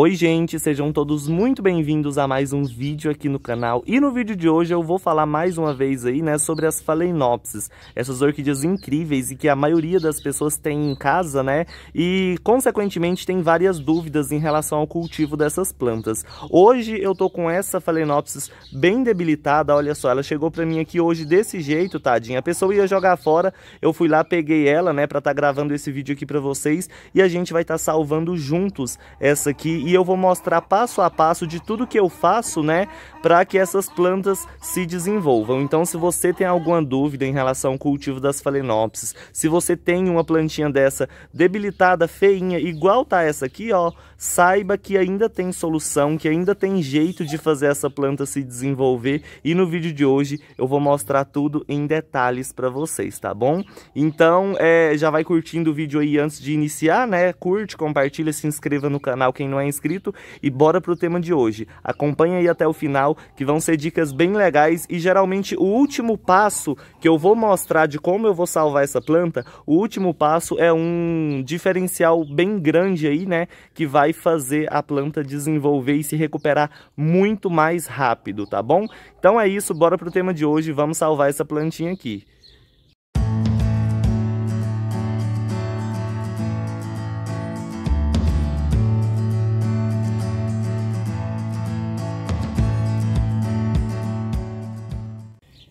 Oi gente, sejam todos muito bem-vindos a mais um vídeo aqui no canal e no vídeo de hoje eu vou falar mais uma vez aí, né, sobre as phalaenopsis, essas orquídeas incríveis e que a maioria das pessoas tem em casa, né, e consequentemente tem várias dúvidas em relação ao cultivo dessas plantas. Hoje eu tô com essa phalaenopsis bem debilitada, olha só, ela chegou pra mim aqui hoje desse jeito, tadinha, a pessoa ia jogar fora, eu fui lá, peguei ela, né, pra estar tá gravando esse vídeo aqui pra vocês e a gente vai estar tá salvando juntos essa aqui e eu vou mostrar passo a passo de tudo que eu faço, né, para que essas plantas se desenvolvam. Então, se você tem alguma dúvida em relação ao cultivo das phalaenopsis, se você tem uma plantinha dessa debilitada, feinha, igual tá essa aqui, ó, saiba que ainda tem solução, que ainda tem jeito de fazer essa planta se desenvolver e no vídeo de hoje eu vou mostrar tudo em detalhes para vocês, tá bom? Então, é, já vai curtindo o vídeo aí antes de iniciar, né? Curte, compartilha, se inscreva no canal quem não é inscrito inscrito e bora pro tema de hoje. Acompanha aí até o final que vão ser dicas bem legais e geralmente o último passo que eu vou mostrar de como eu vou salvar essa planta, o último passo é um diferencial bem grande aí, né, que vai fazer a planta desenvolver e se recuperar muito mais rápido, tá bom? Então é isso, bora pro tema de hoje, vamos salvar essa plantinha aqui.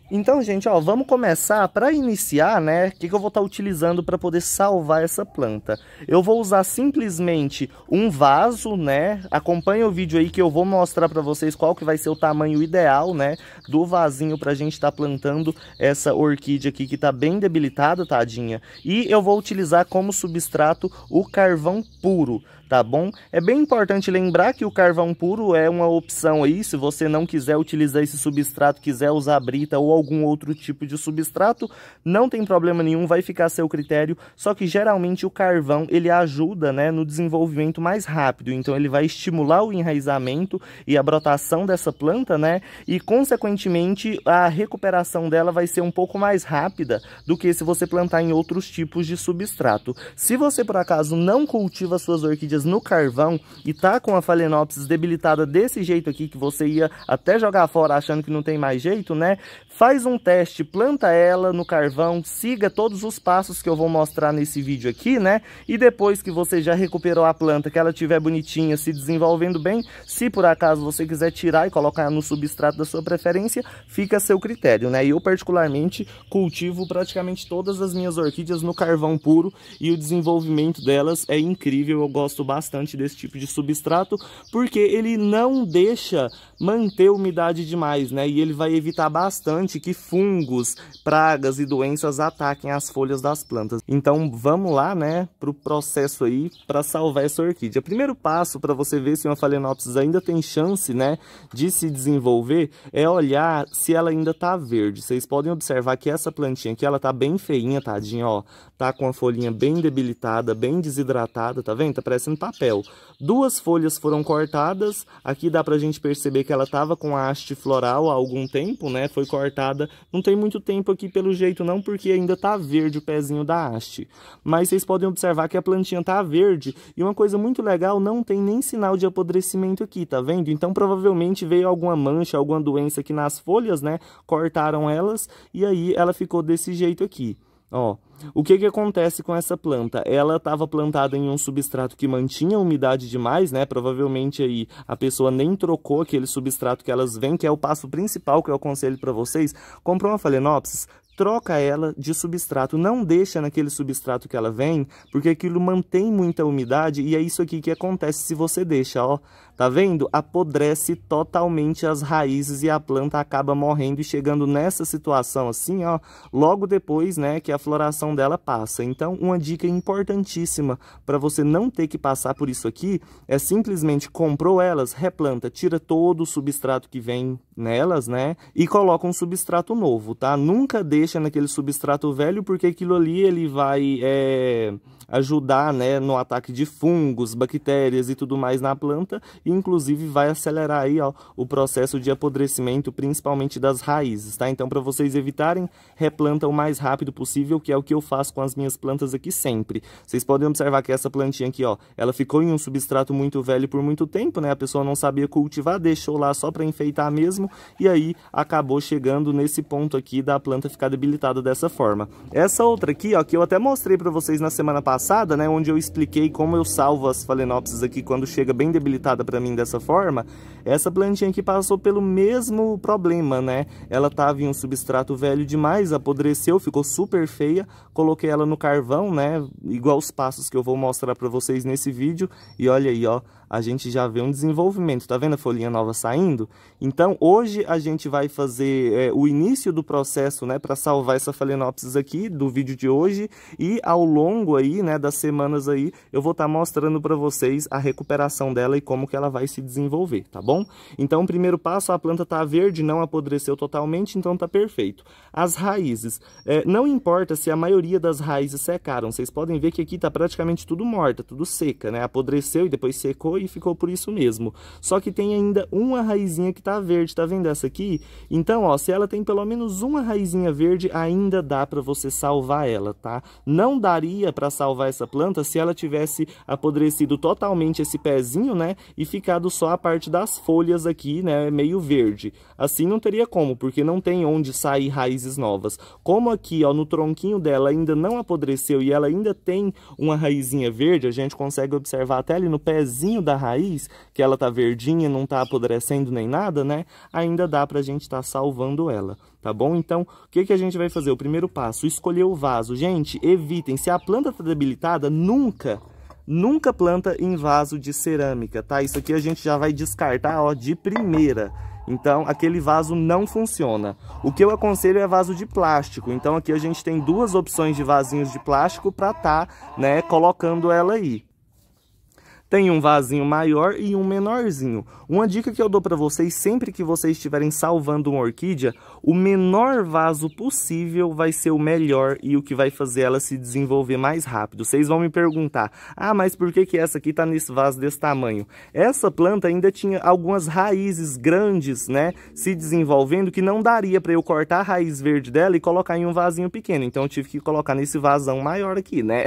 Então, gente, ó, vamos começar. Para iniciar, né, o que, que, eu vou estar tá utilizando para poder salvar essa planta? Eu vou usar simplesmente um vaso, né? Acompanha o vídeo aí que eu vou mostrar para vocês qual que vai ser o tamanho ideal, né, do vasinho para a gente estar tá plantando essa orquídea aqui que está bem debilitada, tadinha. E eu vou utilizar como substrato o carvão puro tá bom? É bem importante lembrar que o carvão puro é uma opção aí, se você não quiser utilizar esse substrato, quiser usar brita ou algum outro tipo de substrato, não tem problema nenhum, vai ficar a seu critério, só que geralmente o carvão, ele ajuda, né, no desenvolvimento mais rápido, então ele vai estimular o enraizamento e a brotação dessa planta, né, e consequentemente a recuperação dela vai ser um pouco mais rápida do que se você plantar em outros tipos de substrato. Se você por acaso não cultiva suas orquídeas no carvão e tá com a Phalaenopsis debilitada desse jeito aqui, que você ia até jogar fora achando que não tem mais jeito, né? Faz um teste, planta ela no carvão, siga todos os passos que eu vou mostrar nesse vídeo aqui, né? E depois que você já recuperou a planta, que ela tiver bonitinha, se desenvolvendo bem, se por acaso você quiser tirar e colocar no substrato da sua preferência, fica a seu critério, né? Eu particularmente cultivo praticamente todas as minhas orquídeas no carvão puro e o desenvolvimento delas é incrível, eu gosto bastante desse tipo de substrato, porque ele não deixa manter umidade demais, né? E ele vai evitar bastante que fungos, pragas e doenças ataquem as folhas das plantas. Então vamos lá, né, pro processo aí para salvar essa orquídea. Primeiro passo para você ver se uma Phalaenopsis ainda tem chance, né, de se desenvolver é olhar se ela ainda tá verde. Vocês podem observar que essa plantinha aqui, ela tá bem feinha, tadinha, ó. Tá com a folhinha bem debilitada, bem desidratada, tá vendo? Tá parecendo papel. Duas folhas foram cortadas. Aqui dá pra gente perceber que ela estava com a haste floral há algum tempo, né? Foi cortada. Não tem muito tempo aqui pelo jeito não, porque ainda está verde o pezinho da haste. Mas vocês podem observar que a plantinha está verde. E uma coisa muito legal, não tem nem sinal de apodrecimento aqui, tá vendo? Então provavelmente veio alguma mancha, alguma doença aqui nas folhas, né? Cortaram elas e aí ela ficou desse jeito aqui. Ó, o que, que acontece com essa planta? Ela estava plantada em um substrato que mantinha umidade demais, né? Provavelmente aí a pessoa nem trocou aquele substrato que elas vêm, que é o passo principal que eu é aconselho para vocês. Comprou uma phalaenopsis, troca ela de substrato, não deixa naquele substrato que ela vem, porque aquilo mantém muita umidade e é isso aqui que acontece se você deixa, ó. Tá vendo? Apodrece totalmente as raízes e a planta acaba morrendo e chegando nessa situação assim, ó, logo depois, né, que a floração dela passa. Então, uma dica importantíssima para você não ter que passar por isso aqui é simplesmente comprou elas, replanta, tira todo o substrato que vem nelas, né, e coloca um substrato novo, tá? Nunca deixa naquele substrato velho porque aquilo ali ele vai é ajudar né, no ataque de fungos, bactérias e tudo mais na planta, e inclusive vai acelerar aí, ó, o processo de apodrecimento, principalmente das raízes, tá? Então, para vocês evitarem, replanta o mais rápido possível, que é o que eu faço com as minhas plantas aqui sempre. Vocês podem observar que essa plantinha aqui, ó, ela ficou em um substrato muito velho por muito tempo, né? A pessoa não sabia cultivar, deixou lá só para enfeitar mesmo, e aí acabou chegando nesse ponto aqui da planta ficar debilitada dessa forma. Essa outra aqui, ó, que eu até mostrei para vocês na semana passada, passada, né, onde eu expliquei como eu salvo as Phalaenopsis aqui quando chega bem debilitada para mim dessa forma, essa plantinha aqui passou pelo mesmo problema, né? Ela tava em um substrato velho demais, apodreceu, ficou super feia, coloquei ela no carvão, né, igual os passos que eu vou mostrar para vocês nesse vídeo, e olha aí, ó, a gente já vê um desenvolvimento. tá vendo a folhinha nova saindo? Então, hoje a gente vai fazer é, o início do processo né, para salvar essa Phalaenopsis aqui do vídeo de hoje e ao longo aí, né, das semanas aí, eu vou estar tá mostrando para vocês a recuperação dela e como que ela vai se desenvolver, tá bom? Então, primeiro passo, a planta está verde, não apodreceu totalmente, então tá perfeito. As raízes, é, não importa se a maioria das raízes secaram, vocês podem ver que aqui está praticamente tudo morta, tudo seca, né? Apodreceu e depois secou e ficou por isso mesmo. Só que tem ainda uma raizinha que está verde, tá vendo essa aqui? Então, ó, se ela tem pelo menos uma raizinha verde, ainda dá para você salvar ela, tá? Não daria para salvar essa planta se ela tivesse apodrecido totalmente esse pezinho, né? E ficado só a parte das folhas aqui, né? Meio verde. Assim não teria como, porque não tem onde sair raízes novas. Como aqui, ó, no tronquinho dela ainda não apodreceu e ela ainda tem uma raizinha verde, a gente consegue observar até ali no pezinho da raiz, que ela tá verdinha, não tá apodrecendo nem nada, né? Ainda dá pra gente estar tá salvando ela, tá bom? Então, o que, que a gente vai fazer? O primeiro passo, escolher o vaso. Gente, evitem. Se a planta tá debilitada, nunca Nunca planta em vaso de cerâmica, tá? Isso aqui a gente já vai descartar, ó, de primeira. Então, aquele vaso não funciona. O que eu aconselho é vaso de plástico. Então, aqui a gente tem duas opções de vasinhos de plástico para tá, né, colocando ela aí. Tem um vasinho maior e um menorzinho. Uma dica que eu dou para vocês, sempre que vocês estiverem salvando uma orquídea, o menor vaso possível vai ser o melhor e o que vai fazer ela se desenvolver mais rápido. Vocês vão me perguntar, ah, mas por que, que essa aqui está nesse vaso desse tamanho? Essa planta ainda tinha algumas raízes grandes, né, se desenvolvendo, que não daria para eu cortar a raiz verde dela e colocar em um vasinho pequeno. Então eu tive que colocar nesse vasão maior aqui, né?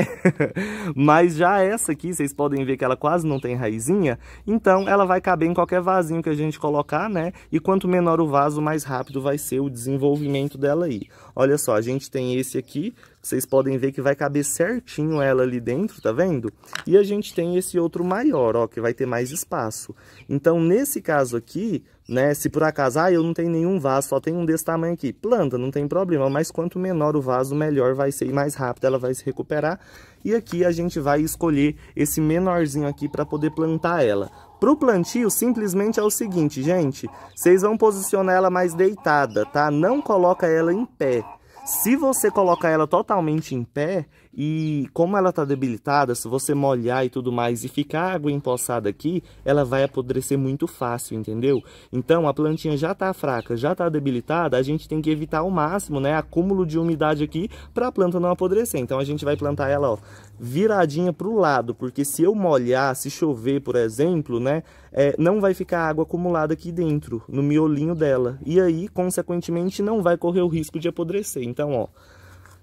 mas já essa aqui, vocês podem ver que ela quase quase não tem raizinha, então ela vai caber em qualquer vasinho que a gente colocar, né? E quanto menor o vaso, mais rápido vai ser o desenvolvimento dela aí. Olha só, a gente tem esse aqui, vocês podem ver que vai caber certinho ela ali dentro, tá vendo? E a gente tem esse outro maior, ó, que vai ter mais espaço. Então, nesse caso aqui, né, se por acaso, ah, eu não tenho nenhum vaso, só tenho um desse tamanho aqui. Planta, não tem problema, mas quanto menor o vaso, melhor vai ser e mais rápido ela vai se recuperar. E aqui a gente vai escolher esse menorzinho aqui para poder plantar ela. Para o plantio, simplesmente é o seguinte, gente. Vocês vão posicionar ela mais deitada, tá? Não coloca ela em pé. Se você colocar ela totalmente em pé, e como ela está debilitada, se você molhar e tudo mais e ficar água empoçada aqui, ela vai apodrecer muito fácil, entendeu? Então a plantinha já está fraca, já está debilitada, a gente tem que evitar ao máximo, né, acúmulo de umidade aqui para a planta não apodrecer. Então a gente vai plantar ela, ó, viradinha para o lado, porque se eu molhar, se chover, por exemplo, né, é, não vai ficar água acumulada aqui dentro, no miolinho dela. E aí, consequentemente, não vai correr o risco de apodrecer. Então, ó,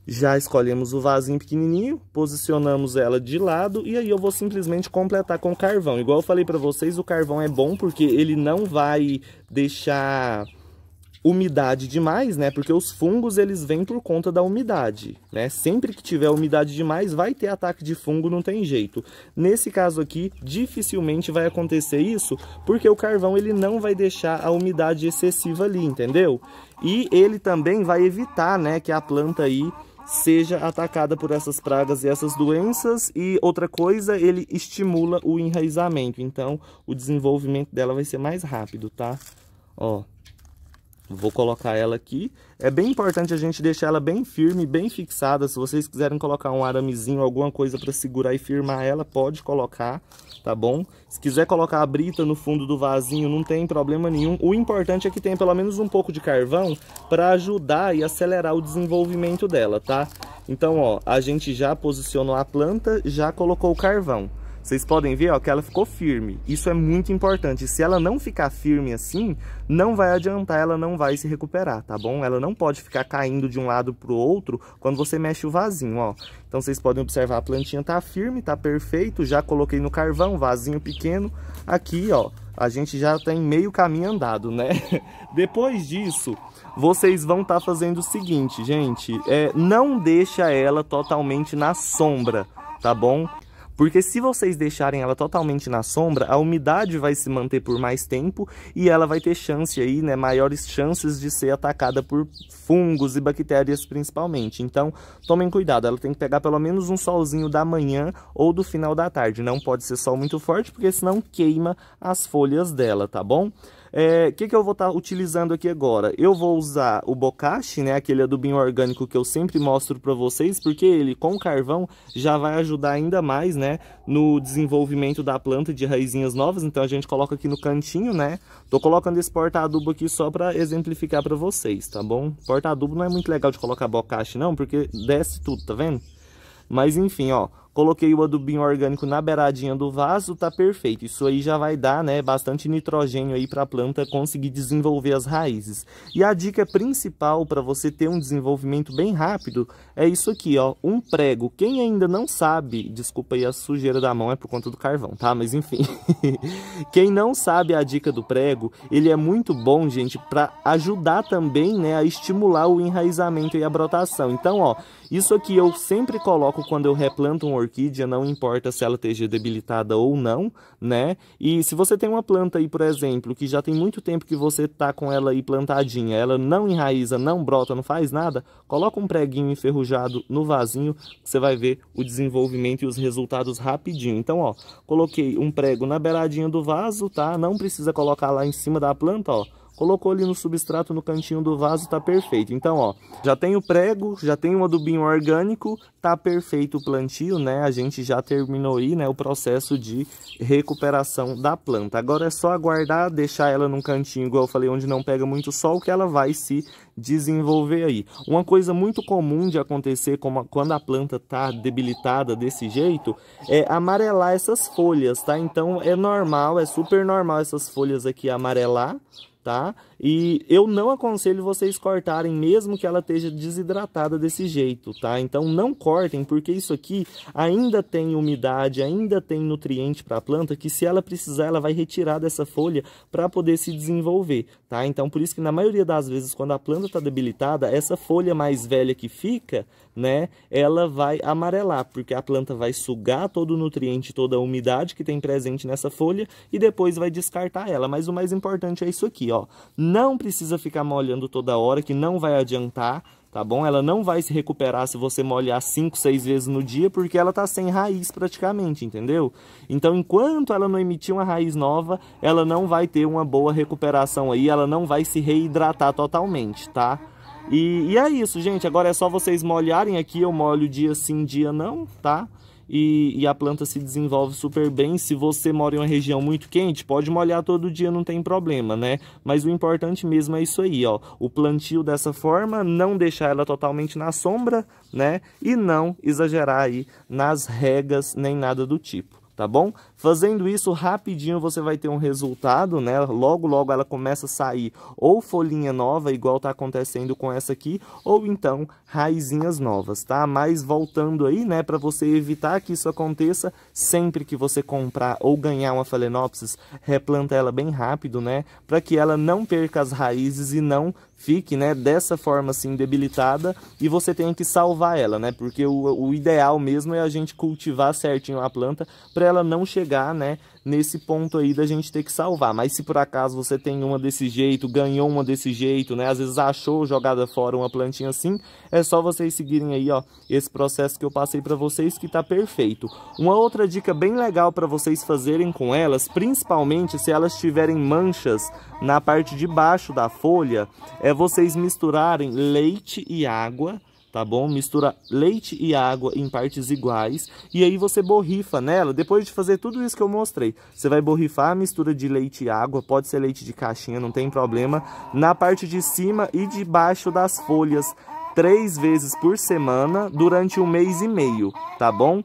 já escolhemos o vasinho pequenininho, posicionamos ela de lado e aí eu vou simplesmente completar com carvão. Igual eu falei para vocês, o carvão é bom porque ele não vai deixar umidade demais, né? Porque os fungos eles vêm por conta da umidade, né? Sempre que tiver umidade demais, vai ter ataque de fungo, não tem jeito. Nesse caso aqui, dificilmente vai acontecer isso, porque o carvão ele não vai deixar a umidade excessiva ali, entendeu? E ele também vai evitar, né, que a planta aí seja atacada por essas pragas e essas doenças. E outra coisa, ele estimula o enraizamento, então o desenvolvimento dela vai ser mais rápido, tá? Ó. Vou colocar ela aqui. É bem importante a gente deixar ela bem firme, bem fixada. Se vocês quiserem colocar um aramezinho, alguma coisa para segurar e firmar ela, pode colocar, tá bom? Se quiser colocar a brita no fundo do vasinho, não tem problema nenhum. O importante é que tenha pelo menos um pouco de carvão para ajudar e acelerar o desenvolvimento dela, tá? Então, ó, a gente já posicionou a planta, já colocou o carvão. Vocês podem ver ó, que ela ficou firme. Isso é muito importante. Se ela não ficar firme assim, não vai adiantar, ela não vai se recuperar, tá bom? Ela não pode ficar caindo de um lado para o outro quando você mexe o vasinho, ó. Então vocês podem observar, a plantinha tá firme, tá perfeito. Já coloquei no carvão, vasinho pequeno. Aqui, ó, a gente já tem em meio caminho andado, né? Depois disso, vocês vão estar tá fazendo o seguinte, gente. É, não deixa ela totalmente na sombra, tá bom? Porque se vocês deixarem ela totalmente na sombra, a umidade vai se manter por mais tempo e ela vai ter chance aí, né, maiores chances de ser atacada por fungos e bactérias principalmente. Então, tomem cuidado, ela tem que pegar pelo menos um solzinho da manhã ou do final da tarde. Não pode ser sol muito forte, porque senão queima as folhas dela, tá bom? O é, que, que eu vou estar tá utilizando aqui agora? Eu vou usar o bokashi né, aquele adubinho orgânico que eu sempre mostro para vocês, porque ele com carvão já vai ajudar ainda mais né, no desenvolvimento da planta de raizinhas novas. Então a gente coloca aqui no cantinho, né? Tô colocando esse porta-adubo aqui só para exemplificar para vocês, tá bom? Porta-adubo não é muito legal de colocar bokashi não, porque desce tudo, tá vendo? Mas enfim, ó, Coloquei o adubinho orgânico na beiradinha do vaso, tá perfeito. Isso aí já vai dar, né, bastante nitrogênio aí para a planta conseguir desenvolver as raízes. E a dica principal para você ter um desenvolvimento bem rápido é isso aqui, ó, um prego. Quem ainda não sabe, desculpa aí a sujeira da mão é por conta do carvão, tá? Mas enfim. Quem não sabe a dica do prego, ele é muito bom, gente, para ajudar também, né, a estimular o enraizamento e a brotação. Então, ó, isso aqui eu sempre coloco quando eu replanto um orgânico orquídea, não importa se ela esteja debilitada ou não, né? E se você tem uma planta aí, por exemplo, que já tem muito tempo que você tá com ela aí plantadinha, ela não enraiza, não brota, não faz nada, coloca um preguinho enferrujado no vasinho, você vai ver o desenvolvimento e os resultados rapidinho. Então, ó, coloquei um prego na beiradinha do vaso, tá? Não precisa colocar lá em cima da planta, ó colocou ali no substrato, no cantinho do vaso, tá perfeito. Então, ó, já tem o prego, já tem um adubinho orgânico, tá perfeito o plantio, né? A gente já terminou aí, né, o processo de recuperação da planta. Agora é só aguardar, deixar ela num cantinho, igual eu falei, onde não pega muito sol, que ela vai se desenvolver aí. Uma coisa muito comum de acontecer como quando a planta tá debilitada desse jeito é amarelar essas folhas, tá? Então é normal, é super normal essas folhas aqui amarelar, tá? E eu não aconselho vocês cortarem, mesmo que ela esteja desidratada desse jeito, tá? Então não cortem, porque isso aqui ainda tem umidade, ainda tem nutriente para a planta, que se ela precisar, ela vai retirar dessa folha para poder se desenvolver, tá? Então por isso que na maioria das vezes, quando a planta está debilitada, essa folha mais velha que fica, né? Ela vai amarelar, porque a planta vai sugar todo o nutriente, toda a umidade que tem presente nessa folha e depois vai descartar ela. Mas o mais importante é isso aqui, ó não precisa ficar molhando toda hora, que não vai adiantar, tá bom? Ela não vai se recuperar se você molhar 5, 6 vezes no dia, porque ela tá sem raiz praticamente, entendeu? Então, enquanto ela não emitir uma raiz nova, ela não vai ter uma boa recuperação aí, ela não vai se reidratar totalmente, tá? E, e é isso, gente. Agora é só vocês molharem aqui, eu molho dia sim, dia não, tá? e, e, a planta se desenvolve super bem. Se você mora em uma região muito quente, pode molhar todo dia, não tem problema, né? Mas o importante mesmo é isso aí, ó. O plantio dessa forma, não deixar ela totalmente na sombra, né? E não exagerar aí nas regas nem nada do tipo tá bom? Fazendo isso rapidinho você vai ter um resultado, né? Logo, logo ela começa a sair ou folhinha nova, igual tá acontecendo com essa aqui, ou então raizinhas novas, tá? Mas voltando aí, né, para você evitar que isso aconteça, sempre que você comprar ou ganhar uma Phalaenopsis, replanta ela bem rápido, né, para que ela não perca as raízes e não fique, né, dessa forma assim debilitada e você tenha que salvar ela, né? Porque o, o ideal mesmo é a gente cultivar certinho a planta para ela não chegar, né, nesse ponto aí da gente ter que salvar. Mas se por acaso você tem uma desse jeito, ganhou uma desse jeito, né? Às vezes achou jogada fora uma plantinha assim, é só vocês seguirem aí, ó, esse processo que eu passei para vocês que tá perfeito. Uma outra dica bem legal para vocês fazerem com elas, principalmente se elas tiverem manchas na parte de baixo da folha, é vocês misturarem leite e água tá bom? Mistura leite e água em partes iguais e aí você borrifa nela. Depois de fazer tudo isso que eu mostrei, você vai borrifar a mistura de leite e água, pode ser leite de caixinha, não tem problema, na parte de cima e de baixo das folhas três vezes por semana durante um mês e meio, tá bom?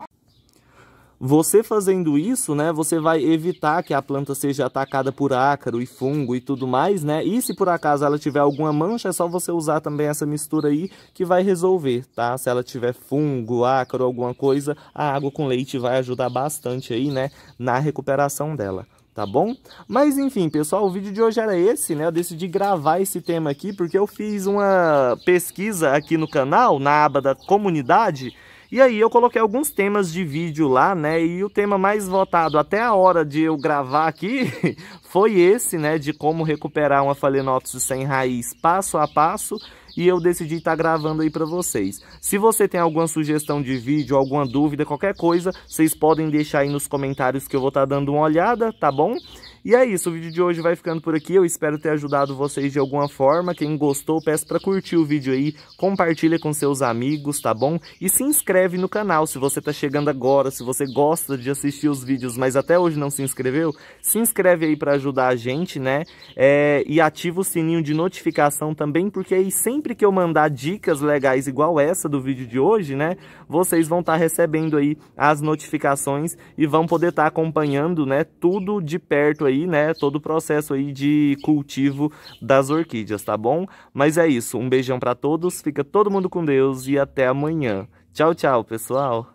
Você fazendo isso, né, você vai evitar que a planta seja atacada por ácaro e fungo e tudo mais, né? E se por acaso ela tiver alguma mancha, é só você usar também essa mistura aí que vai resolver, tá? Se ela tiver fungo, ácaro, alguma coisa, a água com leite vai ajudar bastante aí, né, na recuperação dela tá bom? Mas enfim, pessoal, o vídeo de hoje era esse, né? Eu decidi gravar esse tema aqui porque eu fiz uma pesquisa aqui no canal, na aba da comunidade, e aí eu coloquei alguns temas de vídeo lá, né? E o tema mais votado até a hora de eu gravar aqui foi esse, né? De como recuperar uma Phalaenopsis sem raiz passo a passo e eu decidi estar tá gravando aí para vocês. Se você tem alguma sugestão de vídeo, alguma dúvida, qualquer coisa, vocês podem deixar aí nos comentários que eu vou estar tá dando uma olhada, tá bom? E é isso, o vídeo de hoje vai ficando por aqui, eu espero ter ajudado vocês de alguma forma. Quem gostou, peço para curtir o vídeo aí, compartilha com seus amigos, tá bom? E se inscreve no canal se você tá chegando agora, se você gosta de assistir os vídeos, mas até hoje não se inscreveu, se inscreve aí para ajudar a gente, né? É, e ativa o sininho de notificação também, porque aí sempre que eu mandar dicas legais igual essa do vídeo de hoje, né? Vocês vão estar tá recebendo aí as notificações e vão poder estar tá acompanhando, né? Tudo de perto aí aí, né, todo o processo aí de cultivo das orquídeas, tá bom? Mas é isso, um beijão para todos, fica todo mundo com Deus e até amanhã. Tchau, tchau, pessoal!